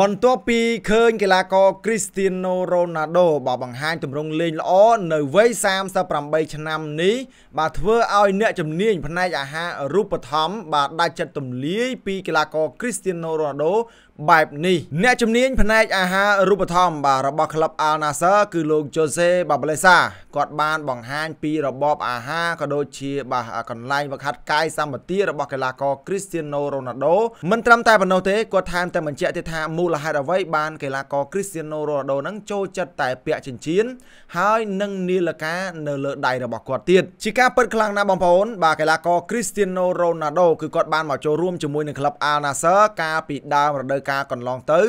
បន្ទាប់ពីឃើញកីឡាករ Cristiano Ronaldo បើបង្ហាញទម្រង់លេងល្អនៅវ័យ38ឆ្នាំនេះបាទធ្វើឲ្យ អ្នកជំនាញផ្នែកអាហាររូបធម្មបាទដាច់ចិត្តទម្លាយពីកីឡាករ Cristiano Ronaldo បែបនេះអ្នកជំនាញផ្នែកអាហាររូបធម្មបាទរបស់ក្លឹប Al Nassr គឺលោក Jose Barbalesa គាត់បានបង្ហាញពីរបបអាហារក៏ដូចជា បាទកន្លែងវឹកហាត់កាយសម្បទារបស់កីឡាករ Cristiano Ronaldo មិនត្រឹមតែប៉ុណ្ណោះទេគាត់ថែមទាំងបញ្ជាក់ទៀតថាមូលលហេតុអ្វីបានកីឡាករ Cristiano Ronaldo ហ្នឹងចូលចិត្តតែពាក់ចិញ្ចៀនហើយនឹងនាឡិកានៅលើដៃរបស់គាត់ទៀតជាការពិតខ្លាំងណាស់បងប្អូន បាទកីឡាករ Cristiano Ronaldo គឺគាត់បានមកចូលរួមជាមួយនឹងក្លឹប Al Nassr កាលពីដើមរដូវកាលកន្លងទៅ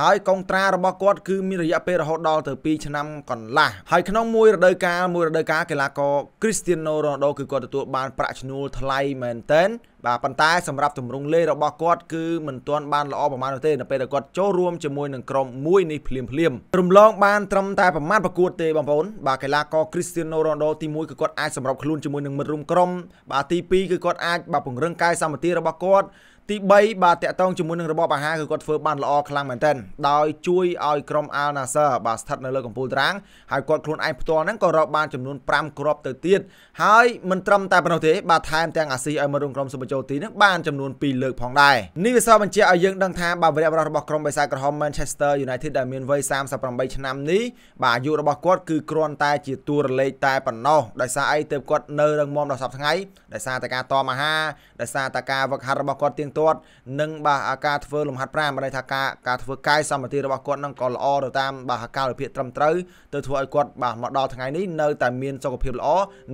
ហើយកងត្រារបស់គាត់គឺមានរយៈពេលរហូតដល់ទៅ2ឆ្នាំកន្លះហើយក្នុងមួយរដូវកាលមួយរដូវកាលកីឡាករ Cristiano Ronaldo គឺគាត់ទទួលបានប្រាក់ឈ្នួលថ្លៃមែនទែនបាទប៉ុន្តែសម្រាប់ទម្រង់លេខរបស់គាត់គឺមិនទាន់បានល្អប្រហែលនោះទេនៅពេលដែលគាត់ចូលរួមជាមួយនឹងក្រុមមួយនេះភ្លាមភ្លាមរំលង បានត្រឹមតែប្រមាណប្រកួតទេបងប្អូនបាទកីឡាករ Cristiano Ronaldo ទី1គឺគាត់អាចសម្របខ្លួនជាមួយនឹងមិត្តរួមក្រុមបាទទី2គឺគាត់អាចបាទពង្រឹងកាយសម្បទារបស់គាត់ទី3បាទតាក់ទងជាមួយនឹងរបបអាហារគឺគាត់ធ្វើបានល្អខ្លាំងមែនទែនដោយជួយឲ្យក្រុម Al Nassr បាទស្ថិតនៅលើកំពូលត្រាងហើយគាត់ខ្លួនឯងផ្ទាល់ហ្នឹងក៏រកបានចំនួន5គ្រាប់ទៅទៀតហើយមិនត្រឹមតែប៉ុណ្ណោះទេបាទថែមទាំងអាស៊ីឲ្យមករួមក្រុមសុបចូលទីហ្នឹងបានចំនួន2លើកផងដែរនេះវាសបញ្ជាក់ឲ្យយើងដឹងថា បាទវីរៈបរោះរបស់ក្រុមបេសាក្រហម Manchester United ដែលមានវ័យ38ឆ្នាំនេះបាទអាយុរបស់គាត់គឺគ្រាន់តែ ជាតួលេខតែប៉ុណ្ណោះដោយសារអីទើបគាត់នៅរឹងមាំដល់សប្តាហ៍ថ្ងៃដោយសារតែការតមអាហារដោយសារតែការវឹកហាត់របស់គាត់ទៀងទាត់និងបាទការធ្វើលំហាត់5បានន័យថាការការធ្វើកាយសម្បទារបស់គាត់នឹងក៏ល្អទៅតាមបាទកាលវិភាគត្រឹមត្រូវទៅធ្វើឲ្យគាត់បាទមកដល់ថ្ងៃនេះនៅតែមានសុខភាពល្អ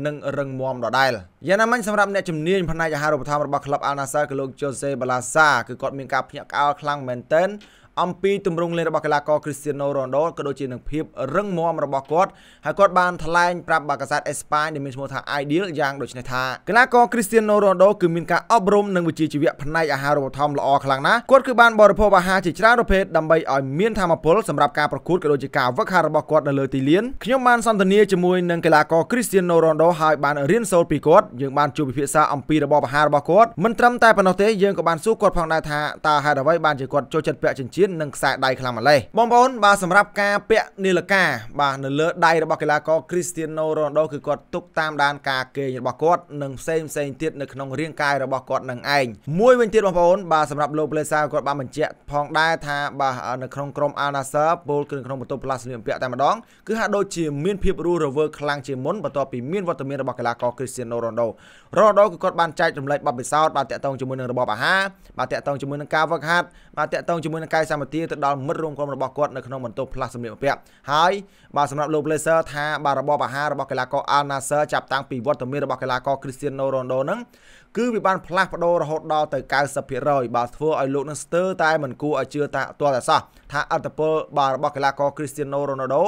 និងរឹងមាំដដែលយ៉ាងណាមិញសម្រាប់អ្នកជំនាញផ្នែកអាហារូបត្ថម្ភរបស់ក្លឹប Al Nassr គឺលោក Jose Balasa គឺគាត់មានការភ្ញាក់ផ្អើលខ្លាំងមែនទែនអំពីទម្រង់លេងរបស់កីឡាករ Cristiano Ronaldo ក៏ដូចជានឹងភាពរឹងមាំរបស់គាត់ហើយគាត់បានថ្លែងប្រាប់បាកាសាតអេស្ប៉ាញដែលមានឈ្មោះថា Ideal យ៉ាងដូចនេះថាកីឡាករ Cristiano Ronaldo គឺមានការអប់រំនិងវិជ្ជាជីវៈផ្នែកអាហារូបត្ថម្ភល្អខ្លាំងណាស់គាត់គឺបានបរិភោគអាហារជាច្រើនប្រភេទដើម្បីឲ្យមានធម៌ពលសម្រាប់ការប្រកួតក៏ដូចជាការវឹកហាត់របស់គាត់នៅលើទីលានខ្ញុំបានសន្ទនាជាមួយនឹងកីឡាករ Cristiano Ronaldo ហើយបានរៀនសូត្រពីគាត់យើងបានជួបពិភាក្សាអំពីរបបអាហាររបស់គាត់មិនត្រឹមតែប៉ុណ្ណោះទេយើងក៏បានសួរគាត់ផងដែរថាតើហេតុអ្វីបានជាគាត់ចូលចិត្តពាក់ចិញ្ចៀនជាតិនិងខ្សែដៃខ្លាំងម្លេះបងប្អូនបាទសម្រាប់ការពាក់នាឡិកាបាទនៅលើដៃរបស់កីឡាករ Cristiano Ronaldo គឺគាត់ទុកតាមដានការគេងរបស់គាត់និងផ្សេងផ្សេងទៀតនៅក្នុងរាងកាយរបស់គាត់នឹងឯងមួយវិញទៀតបងប្អូនបាទសម្រាប់លោក Blazer គាត់បានបញ្ជាក់ផងដែរថា បាទនៅក្នុងក្រុម Al Nassr ពលគឺក្នុងបន្ទប់ផ្លាស់សម្លៀកបំពាក់តែម្ដងគឺហាក់ដូចជាមានភាពរស់រវើកខ្លាំងជាងមុនបន្ទាប់ពីមានវត្តមានរបស់កីឡាករ Cristiano Ronaldo Ronaldo គឺគាត់បានចែករំលែកបទពិសោធន៍បាទតាក់ទងជាមួយនឹងរបបអាហារបាទតាក់ទងជាមួយនឹងការវឹកហាត់បាទតាក់ទងជាមួយនឹងកាយសម្បទាទៅដល់មិត្តរួមក្រុមរបស់គាត់នៅក្នុងបន្ទប់ផ្លាស់សម្លៀកបំពាក់ហើយបាទសម្រាប់លោក Blazer ថាបាទរបបអាហាររបស់កីឡាករ Al Nassr ចាប់តាំងពីវត្តមានរបស់កីឡាករ Cristiano Ronaldo ហ្នឹងគឺវាបានផ្លាស់ប្ដូររហូតដល់ទៅ90%បាទធ្វើឲ្យលោកនឹងស្ទើរតែមិនគួរឲ្យជឿតាទាល់តែសោះថាអត្តពលបាទរបស់កីឡាករ Cristiano Ronaldo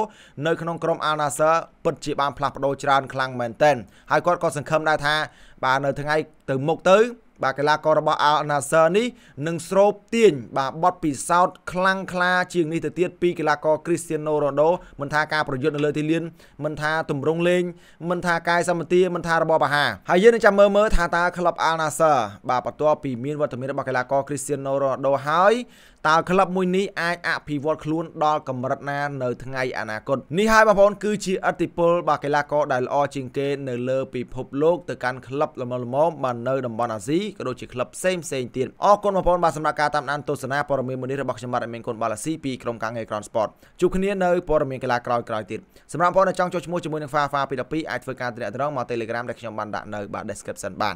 នៅក្នុងក្រុម Al Nassr ពិតជាបានផ្លាស់ប្ដូរច្រើនខ្លាំងមែនទែនហើយគាត់ក៏សង្ឃឹមដែរថាបាទនៅថ្ងៃទៅមុខទៅបាទកីឡាកររបស់ Al Nassr នេះនឹងស្រោបទាញបាទបទពិសោធន៍ខ្លាំងក្លា ជាងនេះទៅទៀតពីកីឡាករ Cristiano Ronaldo មិនថាការប្រយុទ្ធនៅលើទីលានមិនថាទម្រង់លេងមិនថាកាយសម្បទាមិនថារបបអាហារហើយយើងនឹងចាំមើលមើលថាតើក្លឹប Al Nassr បាទបន្ទាប់ពីមានវត្តមានរបស់កីឡាករ Cristiano Ronaldo ហើយតើក្លឹបមួយនេះអាចអភិវឌ្ឍខ្លួនដល់កម្រិតណានៅថ្ងៃអនាគតនេះហើយបងប្អូនគឺជាអតិពលបាទកីឡាករដែលល្អជាងគេនៅលើពិភពលោកទៅកាន់ក្លឹបល្មមល្មមបាទនៅតំបន់អាស៊ីក៏ដូចជាក្លឹបផ្សេងផ្សេងទៀតអរគុណបងប្អូនបាទសម្រាប់ការតាមដានទស្សនាព័ត៌មានមួយនេះរបស់ខ្ញុំបាទអមេនគុណបាឡាស៊ីពីក្រុមការងារ Crown Sport ជួបគ្នានៅព័ត៌មានកីឡាក្រោយៗទៀតសម្រាប់បងប្អូនដែលចង់ចូលឈ្មោះជាមួយនឹង FAFA 2012អាចធ្វើការទំនាក់ទំនងមក Telegram ដែលខ្ញុំបានដាក់នៅបាទ description បាន